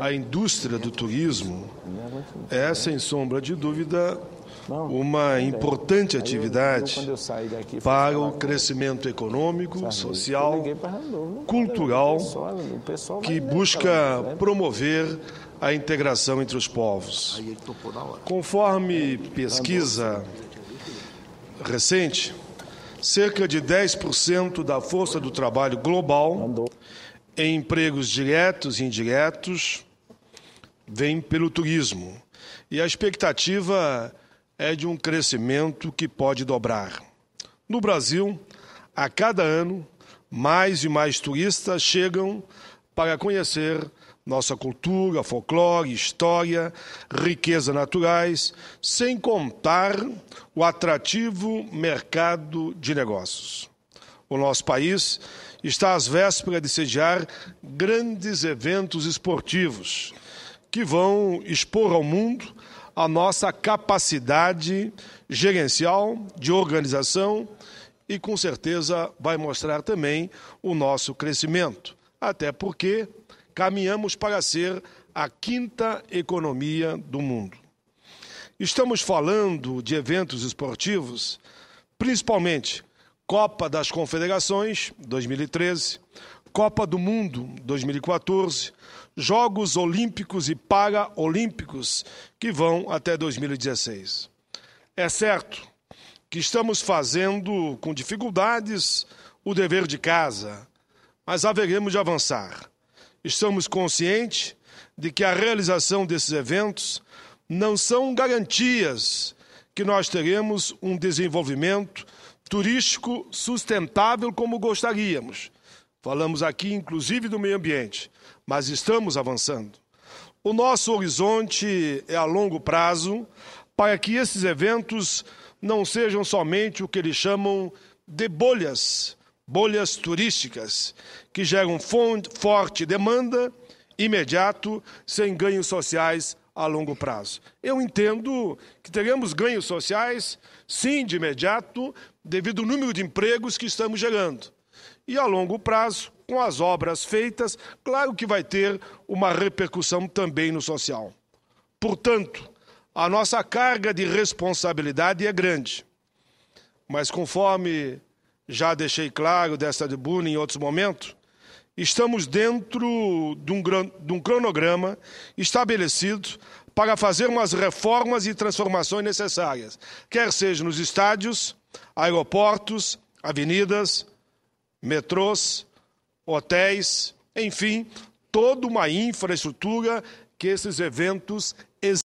A indústria do turismo é, sem sombra de dúvida, uma importante atividade para o crescimento econômico, social, cultural, que busca tá promover a integração entre os povos. Conforme é, pesquisa tá recente, cerca de 10% da força do trabalho global em empregos diretos e indiretos vem pelo turismo. E a expectativa é de um crescimento que pode dobrar. No Brasil, a cada ano, mais e mais turistas chegam para conhecer nossa cultura, folclore, história, riqueza naturais, sem contar o atrativo mercado de negócios o nosso país está às vésperas de sediar grandes eventos esportivos que vão expor ao mundo a nossa capacidade gerencial, de organização e, com certeza, vai mostrar também o nosso crescimento. Até porque caminhamos para ser a quinta economia do mundo. Estamos falando de eventos esportivos, principalmente Copa das Confederações, 2013, Copa do Mundo, 2014, Jogos Olímpicos e Paraolímpicos, que vão até 2016. É certo que estamos fazendo, com dificuldades, o dever de casa, mas haveremos de avançar. Estamos conscientes de que a realização desses eventos não são garantias que nós teremos um desenvolvimento turístico sustentável como gostaríamos. Falamos aqui, inclusive, do meio ambiente, mas estamos avançando. O nosso horizonte é a longo prazo para que esses eventos não sejam somente o que eles chamam de bolhas, bolhas turísticas, que geram fonte, forte demanda imediato sem ganhos sociais a longo prazo. Eu entendo que teremos ganhos sociais, sim, de imediato, devido ao número de empregos que estamos gerando. E a longo prazo, com as obras feitas, claro que vai ter uma repercussão também no social. Portanto, a nossa carga de responsabilidade é grande. Mas conforme já deixei claro desta tribuna em outros momentos, estamos dentro de um, de um cronograma estabelecido para fazer umas reformas e transformações necessárias, quer seja nos estádios, aeroportos, avenidas, metrôs, hotéis, enfim, toda uma infraestrutura que esses eventos exigem.